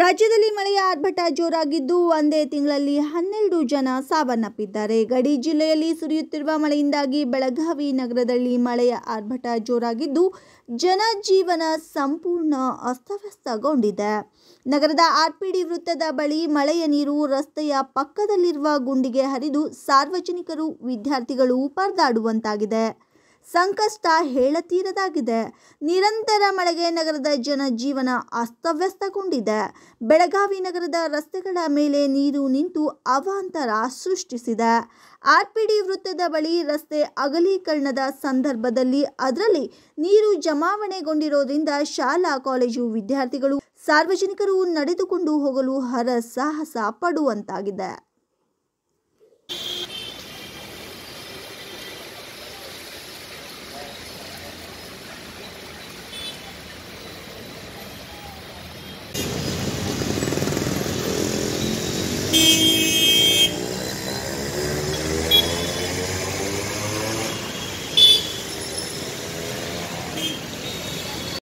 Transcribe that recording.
ರಾಜ್ಯದಲ್ಲಿ ಮಳೆಯ ಆರ್ಭಟ ಜೋರಾಗಿದ್ದು ಒಂದೇ ತಿಂಗಳಲ್ಲಿ ಹನ್ನೆರಡು ಜನ ಸಾವನ್ನಪ್ಪಿದ್ದಾರೆ ಗಡಿ ಜಿಲ್ಲೆಯಲ್ಲಿ ಸುರಿಯುತ್ತಿರುವ ಮಳೆಯಿಂದಾಗಿ ಬೆಳಗಾವಿ ನಗರದಲ್ಲಿ ಮಳೆಯ ಆರ್ಭಟ ಜೋರಾಗಿದ್ದು ಜನಜೀವನ ಸಂಪೂರ್ಣ ಅಸ್ತವ್ಯಸ್ತಗೊಂಡಿದೆ ನಗರದ ಆರ್ಪಿಡಿ ವೃತ್ತದ ಬಳಿ ಮಳೆಯ ನೀರು ರಸ್ತೆಯ ಪಕ್ಕದಲ್ಲಿರುವ ಗುಂಡಿಗೆ ಹರಿದು ಸಾರ್ವಜನಿಕರು ವಿದ್ಯಾರ್ಥಿಗಳು ಪರದಾಡುವಂತಾಗಿದೆ ಸಂಕಷ್ಟ ಹೇಳತೀರದಾಗಿದೆ ನಿರಂತರ ಮಳೆಗೆ ನಗರದ ಜನಜೀವನ ಅಸ್ತವ್ಯಸ್ತಗೊಂಡಿದೆ ಬೆಳಗಾವಿ ನಗರದ ರಸ್ತೆಗಳ ಮೇಲೆ ನೀರು ನಿಂತು ಅವಾಂತರ ಸೃಷ್ಟಿಸಿದೆ ಆರ್ಪಿಡಿ ವೃತ್ತದ ಬಳಿ ರಸ್ತೆ ಅಗಲೀಕರಣದ ಸಂದರ್ಭದಲ್ಲಿ ಅದರಲ್ಲಿ ನೀರು ಜಮಾವಣೆಗೊಂಡಿರೋದ್ರಿಂದ ಶಾಲಾ ಕಾಲೇಜು ವಿದ್ಯಾರ್ಥಿಗಳು ಸಾರ್ವಜನಿಕರು ನಡೆದುಕೊಂಡು ಹೋಗಲು ಹರಸಾಹಸ ಪಡುವಂತಾಗಿದೆ